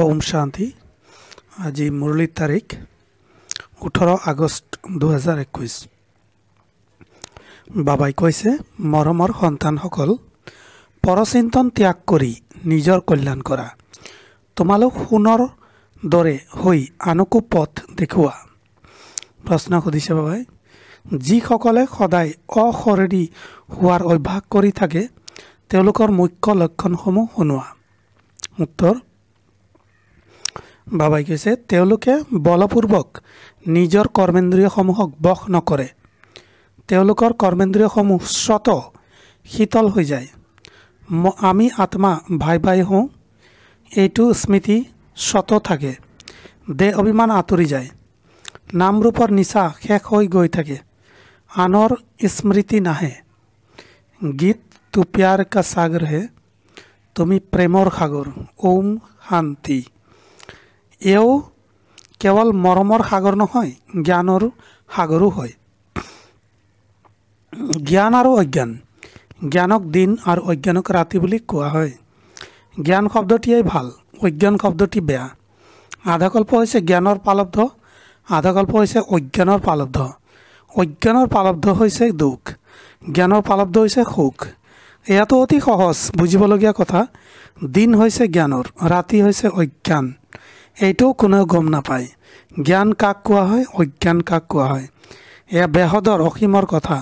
ওম শান্তি আজি মুরলী তারিখ ওঠেরো আগস্ট দুহাজার একুশ বাবাই কৈছে মরমর সন্তান সকল পরচিন্তন ত্যাগ করে নিজের কল্যাণ করা তোমালোক সোণর দরে হৈ আনকো পথ দেখুৱা প্ৰশ্ন সুদিছে বাবাই যিসকলে সদায় অশৰীৰী হওয়াৰ অভ্যাস কৰে থাকে তেওঁলোকৰ মুখ্য লক্ষণসমূহ শুনোৱা উত্তৰ বাবাই কৈছে তেওঁলোকে বলপূৰ্বক নিজৰ কৰ্মেন্দ্ৰীয়সমূহক বশ নকৰে তেওঁলোকৰ কৰ্মেন্দ্ৰীয়সমূহ স্বত শীতল হৈ যায় আমি আত্মা ভাই ভাই হওঁ এইটো স্মৃতি স্বত থাকে দেহ অভিমান আঁতৰি যায় নামৰূপৰ নিচা শেষ হৈ গৈ থাকে আনৰ স্মৃতি নাহে গীত তু প্যাৰ কা সাগৰ তুমি প্ৰেমৰ সাগৰ ওম শান্তি এও কেৱল মৰমৰ সাগৰ নহয় জ্ঞানৰ সাগৰো হয় জ্ঞান আৰু অজ্ঞান জ্ঞানক দিন আৰু অজ্ঞানক ৰাতি বুলি কোৱা হয় জ্ঞান শব্দটিয়েই ভাল অজ্ঞান শব্দটি বেয়া আধা কল্প হৈছে জ্ঞানৰ পালব্ধ কল্প হৈছে অজ্ঞানৰ পালব্ধ অজ্ঞানৰ পালব্ধ হৈছে দুখ জ্ঞানৰ পালব্ধ হৈছে সুখ এয়াতো অতি সহজ বুজিবলগীয়া কথা দিন হৈছে জ্ঞানৰ ৰাতি হৈছে অজ্ঞান এইটো কোনেও গম নাপায় জ্ঞান কাক কোৱা হয় অজ্ঞান কাক কোৱা হয় এয়া বেহদৰ অসীমৰ কথা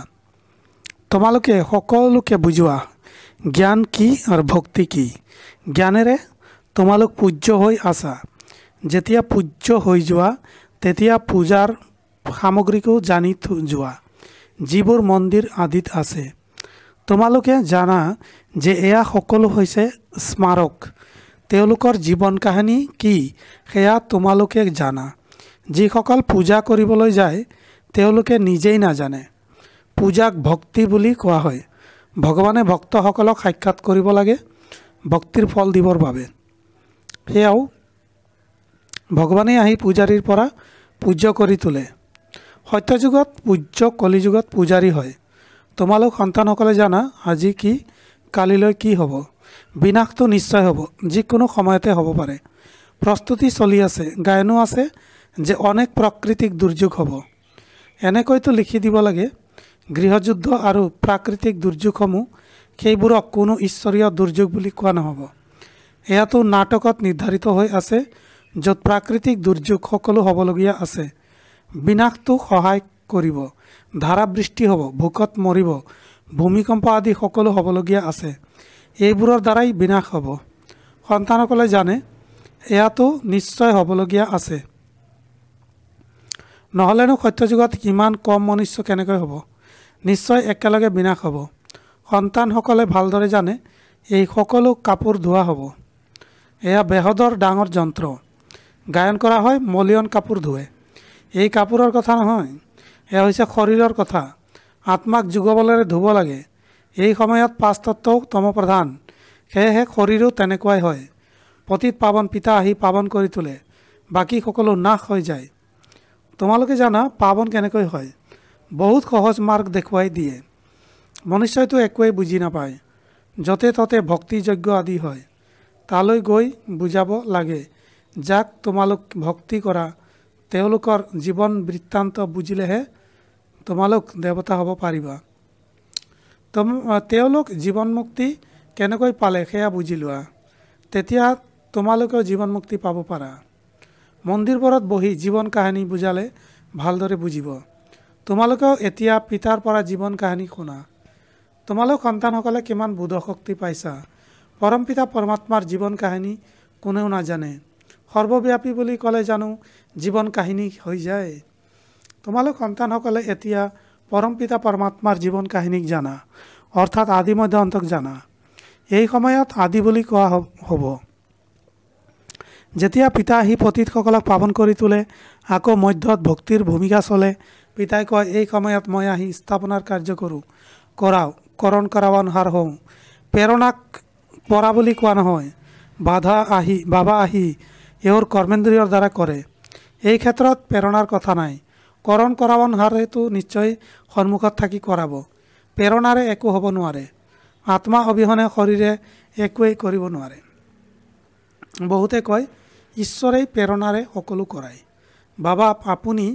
তোমালোকে সকলোকে বুজোৱা জ্ঞান কি আৰু ভক্তি কি জ্ঞানেৰে তোমালোক পূজ্য হৈ আছা যেতিয়া পূজ্য হৈ যোৱা তেতিয়া পূজাৰ সামগ্ৰীকো জানি যোৱা যিবোৰ মন্দিৰ আদিত আছে তোমালোকে জানা যে এয়া সকলো হৈছে স্মাৰক তেওঁলোকৰ জীৱন কাহিনী কি সেয়া তোমালোকে জানা যিসকল পূজা কৰিবলৈ যায় তেওঁলোকে নিজেই নাজানে পূজাক ভক্তি বুলি কোৱা হয় ভগৱানে ভক্তসকলক সাক্ষাৎ কৰিব লাগে ভক্তিৰ ফল দিবৰ বাবে সেয়াও ভগৱানেই আহি পূজাৰীৰ পৰা পূজ্য কৰি তোলে সত্যযুগত পূজ্য কলিযুগত পূজাৰী হয় তোমালোক সন্তানসকলে জানা আজি কি কালিলৈ কি হ'ব বিনাশটো নিশ্চয় হ'ব যিকোনো সময়তে হ'ব পাৰে প্ৰস্তুতি চলি আছে গায়নো আছে যে অনেক প্ৰাকৃতিক দুৰ্যোগ হ'ব এনেকৈতো লিখি দিব লাগে গৃহযুদ্ধ আৰু প্ৰাকৃতিক দুৰ্যোগসমূহ সেইবোৰক কোনো ঈশ্বৰীয় দুৰ্যোগ বুলি কোৱা নহ'ব এয়াতো নাটকত নিৰ্ধাৰিত হৈ আছে য'ত প্ৰাকৃতিক দুৰ্যোগ সকলো হ'বলগীয়া আছে বিনাশটো সহায় কৰিব ধাৰাবৃষ্টি হ'ব ভোকত মৰিব ভূমিকম্প আদি সকলো হ'বলগীয়া আছে এইবোৰৰ দ্বাৰাই বিনাশ হ'ব সন্তানসকলে জানে এয়াতো নিশ্চয় হ'বলগীয়া আছে নহ'লেনো সত্যযুগত কিমান কম মনুষ্য কেনেকৈ হ'ব নিশ্চয় একেলগে বিনাশ হ'ব সন্তানসকলে ভালদৰে জানে এই সকলো কাপোৰ ধোৱা হ'ব এয়া বেহদৰ ডাঙৰ যন্ত্ৰ গায়ন কৰা হয় মলিয়ন কাপোৰ ধুৱে এই কাপোৰৰ কথা নহয় এয়া হৈছে শৰীৰৰ কথা আত্মাক যুগবলেৰে ধুব লাগে এই সময়ত পাঁচতত্বও তমপ্ৰধান সেয়েহে শৰীৰো তেনেকুৱাই হয় পতীত পাৱন পিতা আহি পাৱন কৰি তোলে বাকী সকলো নাশ হৈ যায় তোমালোকে জানা পাৱন কেনেকৈ হয় বহুত সহজ মাৰ্গ দেখুৱাই দিয়ে মনুষ্যইতো একোৱেই বুজি নাপায় য'তে ত'তে ভক্তি যজ্ঞ আদি হয় তালৈ গৈ বুজাব লাগে যাক তোমালোক ভক্তি কৰা তেওঁলোকৰ জীৱন বৃত্তান্ত বুজিলেহে তোমালোক দেৱতা হ'ব পাৰিবা তেওঁলোক জীৱন মুক্তি কেনেকৈ পালে সেয়া বুজি লোৱা তেতিয়া তোমালোকেও জীৱন মুক্তি পাব পাৰা মন্দিৰবোৰত বহি জীৱন কাহিনী বুজালে ভালদৰে বুজিব তোমালোকেও এতিয়া পিতাৰ পৰা জীৱন কাহিনী শুনা তোমালোক সন্তানসকলে কিমান বোধ শক্তি পাইছা পৰম পিতা পৰমাত্মাৰ জীৱন কাহিনী কোনেও নাজানে সৰ্বব্যাপী বুলি ক'লে জানো জীৱন কাহিনী হৈ যায় তোমালোক সন্তানসকলে এতিয়া পৰম পিতা পৰমাত্মাৰ জীৱন কাহিনীক জানা অৰ্থাৎ আদি মধ্য অন্তক জানা এই সময়ত আদি বুলি কোৱা হ'ব যেতিয়া পিতা আহি পতীতসকলক পাৱন কৰি তোলে আকৌ মধ্যত ভক্তিৰ ভূমিকা চলে পিতাই কয় এই সময়ত মই আহি স্থাপনাৰ কাৰ্য কৰোঁ কৰাওঁ কৰণ কৰা অনহাৰ হওঁ প্ৰেৰণাক পৰা বুলি কোৱা নহয় বাধা আহি বাবা আহি এওঁৰ কৰ্মেন্দ্ৰীয়ৰ দ্বাৰা কৰে এই ক্ষেত্ৰত প্ৰেৰণাৰ কথা নাই কৰণ কৰাব নোৱাৰেতো নিশ্চয় সন্মুখত থাকি কৰাব প্ৰেৰণাৰে একো হ'ব নোৱাৰে আত্মা অবিহনে শৰীৰে একোৱেই কৰিব নোৱাৰে বহুতে কয় ঈশ্বৰেই প্ৰেৰণাৰে সকলো কৰায় বাবা আপুনি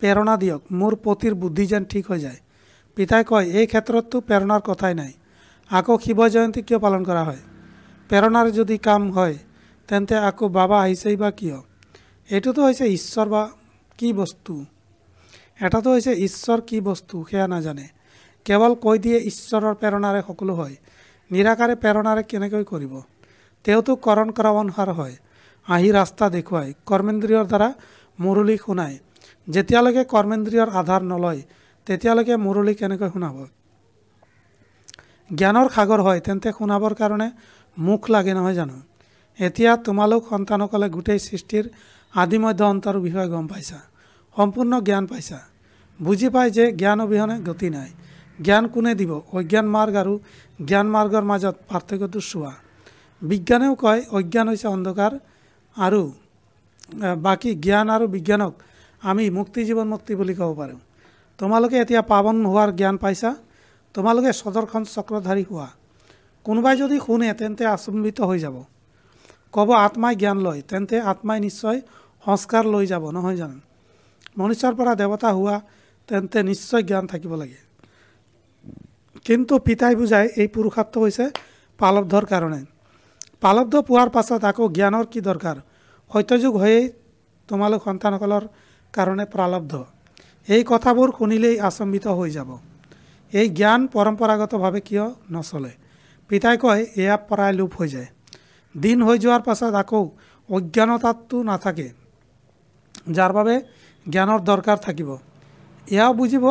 প্ৰেৰণা দিয়ক মোৰ পতিৰ বুদ্ধি যেন ঠিক হৈ যায় পিতাই কয় এই ক্ষেত্ৰততো প্ৰেৰণাৰ কথাই নাই আকৌ শিৱ জয়ন্তী কিয় পালন কৰা হয় প্ৰেৰণাৰ যদি কাম হয় তেন্তে আকৌ বাবা আহিছেই বা কিয় এইটোতো হৈছে ঈশ্বৰ বা কি বস্তু এটাটো হৈছে ঈশ্বৰ কি বস্তু সেয়া নাজানে কেৱল কৈ দিয়ে ঈশ্বৰৰ প্ৰেৰণাৰে সকলো হয় নিৰাকাৰে প্ৰেৰণাৰে কেনেকৈ কৰিব তেওঁতো কৰণ কৰা অনুসাৰ হয় আহি ৰাস্তা দেখুৱাই কৰ্মেন্দ্ৰীয়ৰ দ্বাৰা মুৰুলী শুনায় যেতিয়ালৈকে কৰ্মেন্দ্ৰীয়ৰ আধাৰ নলয় তেতিয়ালৈকে মুৰুলী কেনেকৈ শুনাব জ্ঞানৰ সাগৰ হয় তেন্তে শুনাবৰ কাৰণে মুখ লাগে নহয় জানো এতিয়া তোমালোক সন্তানসকলে গোটেই সৃষ্টিৰ আদিমধ্য অন্তৰ বিষয়ে গম পাইছা সম্পূৰ্ণ জ্ঞান পাইছা বুজি পাই যে জ্ঞান অবিহনে গতি নাই জ্ঞান কোনে দিব অজ্ঞান মাৰ্গ আৰু জ্ঞান মাৰ্গৰ মাজত পাৰ্থক্যটো চোৱা বিজ্ঞানেও কয় অজ্ঞান হৈছে অন্ধকাৰ আৰু বাকী জ্ঞান আৰু বিজ্ঞানক আমি মুক্তি জীৱন মুক্তি বুলি ক'ব পাৰোঁ তোমালোকে এতিয়া পাৱন হোৱাৰ জ্ঞান পাইছা তোমালোকে সদৰখন চক্ৰধাৰী হোৱা কোনোবাই যদি শুনে তেন্তে আচম্বিত হৈ যাব ক'ব আত্মাই জ্ঞান লয় তেন্তে আত্মাই নিশ্চয় সংস্কাৰ লৈ যাব নহয় জানো মনুষ্যৰ পৰা দেৱতা হোৱা তেন্তে নিশ্চয় জ্ঞান থাকিব লাগে কিন্তু পিতাই বুজাই এই পুৰুষাৰ্থ হৈছে পালব্ধৰ কাৰণে পালব্ধ পোৱাৰ পাছত আকৌ জ্ঞানৰ কি দৰকাৰ সত্যযুগ হৈয়েই তোমালোক সন্তানসকলৰ কাৰণে প্ৰালব্ধ এই কথাবোৰ শুনিলেই আচম্বিত হৈ যাব এই জ্ঞান পৰম্পৰাগতভাৱে কিয় নচলে পিতাই কয় এয়া প্ৰায় লোপ হৈ যায় দিন হৈ যোৱাৰ পাছত আকৌ অজ্ঞানতাটো নাথাকে যাৰ বাবে জ্ঞানৰ দৰকাৰ থাকিব এয়াও বুজিব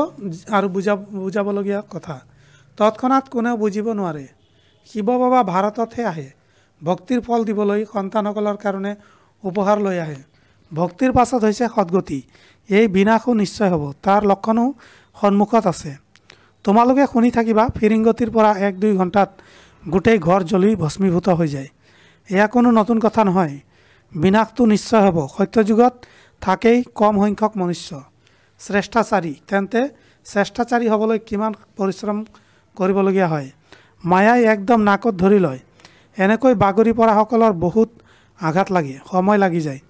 আৰু বুজা বুজাবলগীয়া কথা তৎক্ষণাত কোনেও বুজিব নোৱাৰে শিৱ বাবা ভাৰততহে আহে ভক্তিৰ ফল দিবলৈ সন্তানসকলৰ কাৰণে উপহাৰ লৈ আহে ভক্তিৰ পাছত হৈছে সদগতি এই বিনাশো নিশ্চয় হ'ব তাৰ লক্ষণো সন্মুখত আছে তোমালোকে শুনি থাকিবা ফিৰিংগতিৰ পৰা এক দুই ঘণ্টাত গোটেই ঘৰ জ্বলি ভস্মীভূত হৈ যায় এয়া কোনো নতুন কথা নহয় বিনাশটো নিশ্চয় হ'ব সত্যযুগত থাকেই কম সংখ্যক মনুষ্য শ্ৰেষ্ঠাচাৰী তেন্তে শ্ৰেষ্ঠাচাৰী হ'বলৈ কিমান পৰিশ্ৰম কৰিবলগীয়া হয় মায়াই একদম নাকত ধৰি লয় এনেকৈ বাগৰি পৰাসকলৰ বহুত আঘাত লাগে সময় লাগি যায়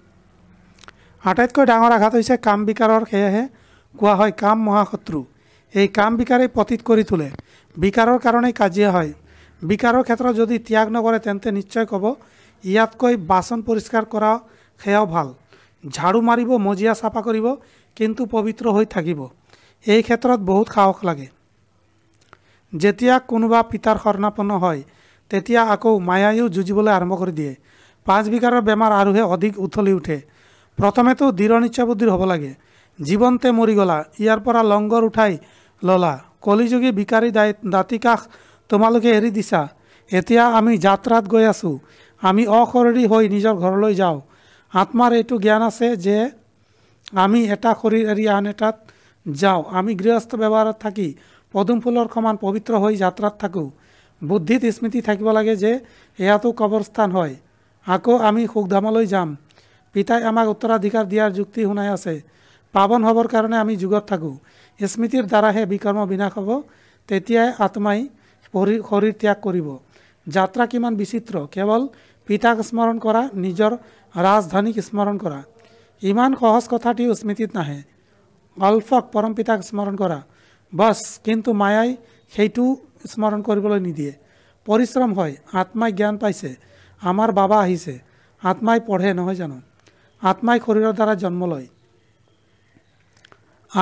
আটাইতকৈ ডাঙৰ আঘাত হৈছে কাম বিকাৰৰ সেয়েহে কোৱা হয় কাম মহাশত্ৰু এই কাম বিকাৰেই পতীত কৰি তোলে বিকাৰৰ কাৰণেই কাজিয়া হয় বিকাৰৰ ক্ষেত্ৰত যদি ত্যাগ নকৰে তেন্তে নিশ্চয় ক'ব ইয়াতকৈ বাচন পৰিষ্কাৰ কৰা সেয়াও ভাল ঝাড়ু মাৰিব মজিয়া চাফা কৰিব কিন্তু পবিত্ৰ হৈ থাকিব এই ক্ষেত্ৰত বহুত সাহস লাগে যেতিয়া কোনোবা পিতাৰ শৰণাপন্ন হয় তেতিয়া আকৌ মায়ায়ো যুঁজিবলৈ আৰম্ভ কৰি দিয়ে পাঁচ বিঘাৰৰ বেমাৰ আৰুহে অধিক উথলি উঠে প্ৰথমেতো দৃঢ় নিশ্চয় বুদ্ধিৰ হ'ব লাগে জীৱন্তে মৰি গ'লা ইয়াৰ পৰা লংগৰ উঠাই ল'লা কলিযোগী বিকাৰী দায় দাঁতি কাষ তোমালোকে এৰি দিছা এতিয়া আমি যাত্ৰাত গৈ আছোঁ আমি অশৰীৰী হৈ নিজৰ ঘৰলৈ যাওঁ আত্মাৰ এইটো জ্ঞান আছে যে আমি এটা শৰীৰ এৰি আন এটাত যাওঁ আমি গৃহস্থ ব্যৱহাৰত থাকি পদুম ফুলৰ সমান পবিত্ৰ হৈ যাত্ৰাত থাকোঁ বুদ্ধিত স্মৃতি থাকিব লাগে যে এয়াতো কবৰস্থান হয় আকৌ আমি সুখধামলৈ যাম পিতাই আমাক উত্তৰাধিকাৰ দিয়াৰ যুক্তি শুনাই আছে পাৱন হ'বৰ কাৰণে আমি যুগত থাকোঁ স্মৃতিৰ দ্বাৰাহে বিকৰ্ম বিনাশ হ'ব তেতিয়াই আত্মাই শৰীৰ শৰীৰ ত্যাগ কৰিব যাত্ৰা কিমান বিচিত্ৰ কেৱল পিতাক স্মৰণ কৰা নিজৰ ৰাজধানীক স্মৰণ কৰা ইমান সহজ কথাটিও স্মৃতিত নাহে পৰম পিতাক স্মৰণ কৰা বছ কিন্তু মায়াই সেইটো স্মৰণ কৰিবলৈ নিদিয়ে পৰিশ্ৰম হয় আত্মাই জ্ঞান পাইছে আমাৰ বাবা আহিছে আত্মাই পঢ়ে নহয় জানো আত্মাই শৰীৰৰ দ্বাৰা জন্ম লয়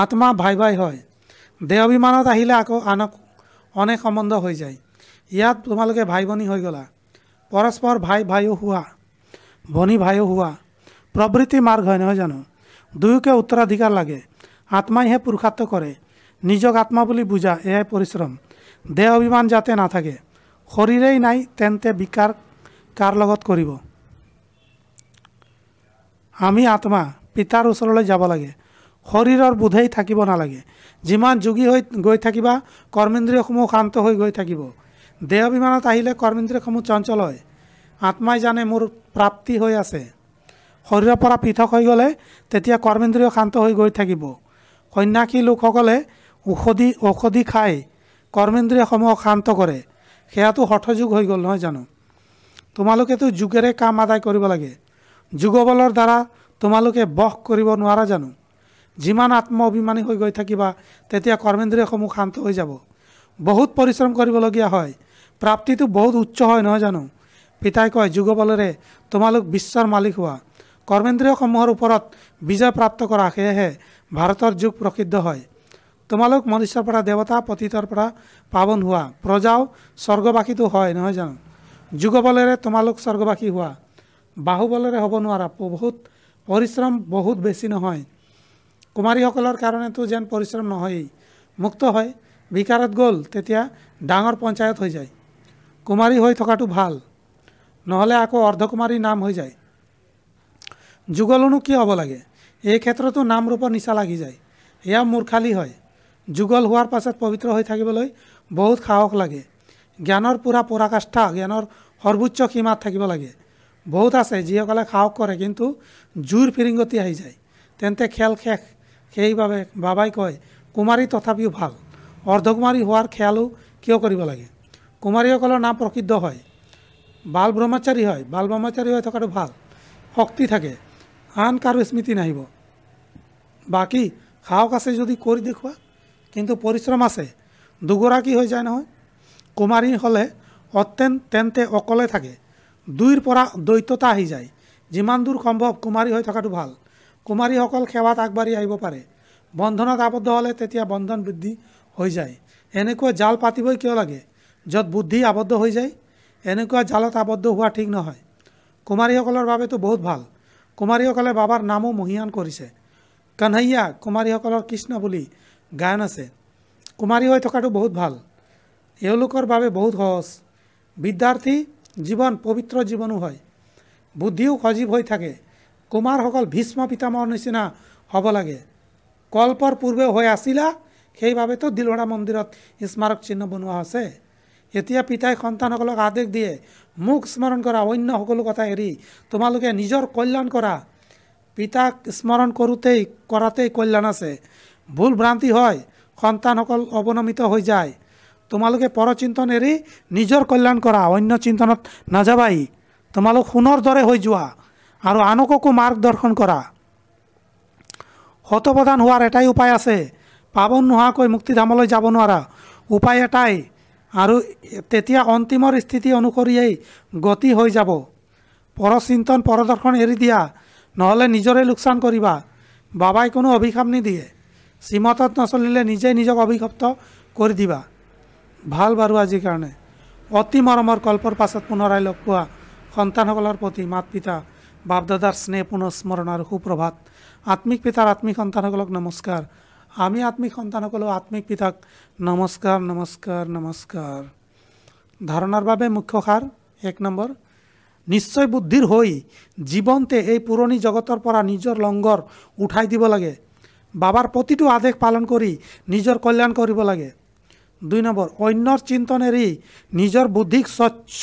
আত্মা ভাই ভাই হয় দেহ অভিমানত আহিলে আকৌ আনক অনেক সম্বন্ধ হৈ যায় ইয়াত তোমালোকে ভাই ভনী হৈ গ'লা পৰস্পৰ ভাই ভাইও হোৱা ভনী ভাইও হোৱা প্ৰবৃত্তি মাৰ্গ হয় নহয় জানো দুয়োকে উত্তৰাধিকাৰ লাগে আত্মাইহে পুৰুষাৰ্থ কৰে নিজক আত্মা বুলি বুজা এয়াই পৰিশ্ৰম দেহ অভিমান যাতে নাথাকে শৰীৰেই নাই তেন্তে বিকাৰ কাৰ লগত কৰিব আমি আত্মা পিতাৰ ওচৰলৈ যাব লাগে শৰীৰৰ বোধেই থাকিব নালাগে যিমান যোগী হৈ গৈ থাকিবা কৰ্মেন্দ্ৰীয়সমূহ শান্ত হৈ গৈ থাকিব দেহ অভিমানত আহিলে কৰ্মেন্দ্ৰীয়সমূহ চঞ্চল হয় আত্মাই জানে মোৰ প্ৰাপ্তি হৈ আছে শৰীৰৰ পৰা পৃথক হৈ গ'লে তেতিয়া কৰ্মেন্দ্ৰীয় শান্ত হৈ গৈ থাকিব সন্যাসী লোকসকলে ঔষধি ঔষধি খাই কৰ্মেন্দ্ৰীয়সমূহ শান্ত কৰে সেয়াতো হঠযোগ হৈ গ'ল নহয় জানো তোমালোকেতো যোগেৰে কাম আদায় কৰিব লাগে যুগবলৰ দ্বাৰা তোমালোকে বস কৰিব নোৱাৰা জানো যিমান আত্ম অভিমানী হৈ গৈ থাকিবা তেতিয়া কৰ্মেন্দ্ৰীয়সমূহ শান্ত হৈ যাব বহুত পৰিশ্ৰম কৰিবলগীয়া হয় প্ৰাপ্তিটো বহুত উচ্চ হয় নহয় জানো পিতাই কয় যুগবলেৰে তোমালোক বিশ্বৰ মালিক হোৱা কৰ্মেন্দ্ৰীয়সমূহৰ ওপৰত বিজয় প্ৰাপ্ত কৰা সেয়েহে ভাৰতৰ যুগ প্ৰসিদ্ধ হয় তোমালোক মনুষ্যৰ পৰা দেৱতা পতীতৰ পৰা পাৱন হোৱা প্ৰজাও স্বৰ্গবাসীটো হয় নহয় জানো যুগবলেৰে তোমালোক স্বৰ্গবাসী হোৱা বাহুবলেৰে হ'ব নোৱাৰা বহুত পৰিশ্ৰম বহুত বেছি নহয় কুমাৰীসকলৰ কাৰণেতো যেন পৰিশ্ৰম নহয়েই মুক্ত হয় বিকাৰত গ'ল তেতিয়া ডাঙৰ পঞ্চায়ত হৈ যায় কুমাৰী হৈ থকাটো ভাল নহ'লে আকৌ অৰ্ধকুমাৰী নাম হৈ যায় যুগলনো কি হ'ব লাগে এই ক্ষেত্ৰতো নাম ৰূপৰ নিচা লাগি যায় সেয়া মূৰ্খালি হয় যুগল হোৱাৰ পাছত পবিত্ৰ হৈ থাকিবলৈ বহুত সাহস লাগে জ্ঞানৰ পূৰা পৰাকাষ্ঠা জ্ঞানৰ সৰ্বোচ্চ সীমাত থাকিব লাগে বহুত আছে যিসকলে সাহস কৰে কিন্তু জুইৰ ফিৰিংগতি আহি যায় তেন্তে খেল শেষ সেইবাবে বাবাই কয় কুমাৰী তথাপিও ভাল অৰ্ধকুমাৰী হোৱাৰ খেয়ালো কিয় কৰিব লাগে কুমাৰীসকলৰ নাম প্ৰসিদ্ধ হয় বাল ব্ৰহ্মচাৰী হয় বাল ব্ৰহ্মচাৰী হৈ থকাটো ভাল শক্তি থাকে আন কাৰো স্মৃতি নাহিব বাকী সাহস আছে যদি কৰি দেখুওৱা কিন্তু পৰিশ্ৰম আছে দুগৰাকী হৈ যায় নহয় কুমাৰী হ'লে অত্যন্ত তেন্তে অকলে থাকে দুইৰ পৰা দ্বৈততা আহি যায় যিমান দূৰ সম্ভৱ কুমাৰী হৈ থকাটো ভাল কুমাৰীসকল সেৱাত আগবাঢ়ি আহিব পাৰে বন্ধনত আবদ্ধ হ'লে তেতিয়া বন্ধন বৃদ্ধি হৈ যায় এনেকুৱা জাল পাতিবই কিয় লাগে য'ত বুদ্ধি আবদ্ধ হৈ যায় এনেকুৱা জালত আবদ্ধ হোৱা ঠিক নহয় কুমাৰীসকলৰ বাবেতো বহুত ভাল কুমাৰীসকলে বাবাৰ নামো মহিয়ান কৰিছে কানহাইয়া কুমাৰীসকলৰ কৃষ্ণ বুলি গান আছে কুমাৰী হৈ থকাটো বহুত ভাল এওঁলোকৰ বাবে বহুত সহজ বিদ্যাৰ্থী জীৱন পবিত্ৰ জীৱনো হয় বুদ্ধিও সজীৱ হৈ থাকে কুমাৰসকল ভীষ্ম পিতামৰ নিচিনা হ'ব লাগে কল্পৰ পূৰ্বে হৈ আছিলা সেইবাবেতো দিলৰা মন্দিৰত স্মাৰক চিহ্ন বনোৱা আছে এতিয়া পিতাই সন্তানসকলক আদেশ দিয়ে মোক স্মৰণ কৰা অন্য সকলো কথা এৰি তোমালোকে নিজৰ কল্যাণ কৰা পিতাক স্মৰণ কৰোঁতেই কৰাতেই কল্যাণ আছে ভুল ভ্ৰান্তি হয় সন্তানসকল অৱনমিত হৈ যায় তোমালোকে পৰচিন্তন এৰি নিজৰ কল্যাণ কৰা অন্য চিন্তনত নাযাবাই তোমালোক সোণৰ দৰে হৈ যোৱা আৰু আনককো মাৰ্গদৰ্শন কৰা শতপ্ৰধান হোৱাৰ এটাই উপায় আছে পাৱন নোহোৱাকৈ মুক্তিধামলৈ যাব নোৱাৰা উপায় এটাই আৰু তেতিয়া অন্তিমৰ স্থিতি অনুসৰিয়েই গতি হৈ যাব পৰচিন্তন পৰদৰ্শন এৰি দিয়া নহ'লে নিজৰে লোকচান কৰিবা বাবাই কোনো অভিশাপ নিদিয়ে চিমতত নচলিলে নিজে নিজক অভিশপ্ত কৰি দিবা ভাল বাৰু আজিৰ কাৰণে অতি মৰমৰ কল্পৰ পাছত পুনৰাই লগ পোৱা সন্তানসকলৰ প্ৰতি মাত পিতা বাপ দাদাৰ স্নেহ পুনৰ স্মৰণ আৰু সুপ্ৰভাত আত্মিক পিতাৰ আত্মিক সন্তানসকলক নমস্কাৰ আমি আত্মিক সন্তানসকলেও আত্মিক পিতাক নমস্কাৰ নমস্কাৰ নমস্কাৰ ধাৰণাৰ বাবে মুখ্য সাৰ এক নম্বৰ নিশ্চয় বুদ্ধিৰ হৈ জীৱন্তে এই পুৰণি জগতৰ পৰা নিজৰ লংগৰ উঠাই দিব লাগে বাবাৰ প্ৰতিটো আদেশ পালন কৰি নিজৰ কল্যাণ কৰিব লাগে দুই নম্বৰ অন্যৰ চিন্তন নিজৰ বুদ্ধিক স্বচ্ছ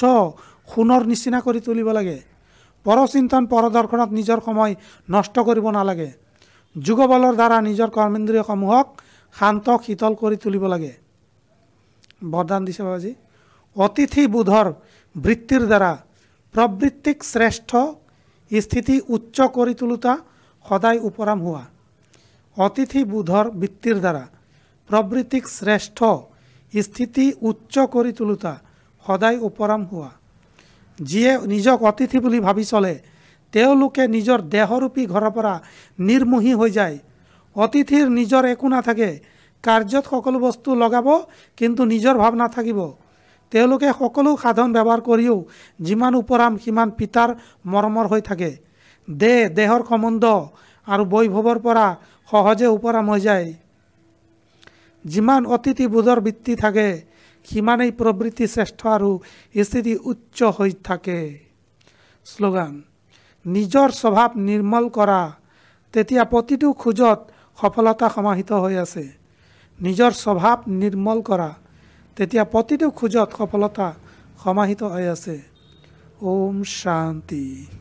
সোণৰ নিচিনা কৰি তুলিব লাগে পৰচিন্তন পৰদৰ্শনত নিজৰ সময় নষ্ট কৰিব নালাগে যুগবলৰ দ্বাৰা নিজৰ কৰ্মেন্দ্ৰীয়সমূহক শান্ত শীতল কৰি তুলিব লাগে বৰদান দিছে বাবাজী অতিথি বোধৰ বৃত্তিৰ দ্বাৰা প্ৰবৃত্তিক শ্ৰেষ্ঠ স্থিতি উচ্চ কৰি তোলোতা সদায় উপৰাম হোৱা অতিথি বোধৰ বৃত্তিৰ দ্বাৰা প্ৰবৃত্তিক শ্ৰেষ্ঠ স্থিতি উচ্চ কৰি তোলোতা সদায় উপৰাম হোৱা যিয়ে নিজক অতিথি বুলি ভাবি চলে তেওঁলোকে নিজৰ দেহৰূপী ঘৰৰ পৰা নিৰ্মোহী হৈ যায় অতিথিৰ নিজৰ একো নাথাকে কাৰ্যত সকলো বস্তু লগাব কিন্তু নিজৰ ভাৱ নাথাকিব তেওঁলোকে সকলো সাধন ব্যৱহাৰ কৰিও যিমান ওপৰাম সিমান পিতাৰ মৰমৰ হৈ থাকে দেহ দেহৰ সম্বন্ধ আৰু বৈভৱৰ পৰা সহজে ওপৰাম হৈ যায় যিমান অতিথি বোধৰ বৃত্তি থাকে সিমানেই প্ৰবৃত্তি শ্ৰেষ্ঠ আৰু স্থিতি উচ্চ হৈ থাকে শ্লোগান নিজৰ স্বভাৱ নিৰ্মল কৰা তেতিয়া প্ৰতিটো খোজত সফলতা সমাহিত হৈ আছে নিজৰ স্বভাৱ নিৰ্মল কৰা তেতিয়া প্ৰতিটো খোজত সফলতা সমাহিত হৈ আছে ওম শান্তি